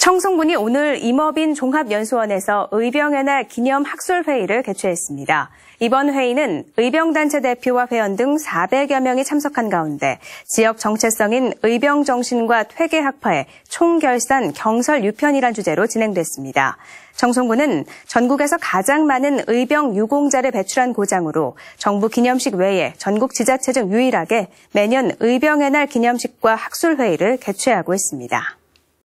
청송군이 오늘 임업인 종합연수원에서 의병의 날 기념 학술회의를 개최했습니다. 이번 회의는 의병단체 대표와 회원 등 400여 명이 참석한 가운데 지역 정체성인 의병정신과 퇴계학파의 총결산 경설 유편이란 주제로 진행됐습니다. 청송군은 전국에서 가장 많은 의병 유공자를 배출한 고장으로 정부 기념식 외에 전국 지자체 중 유일하게 매년 의병의 날 기념식과 학술회의를 개최하고 있습니다.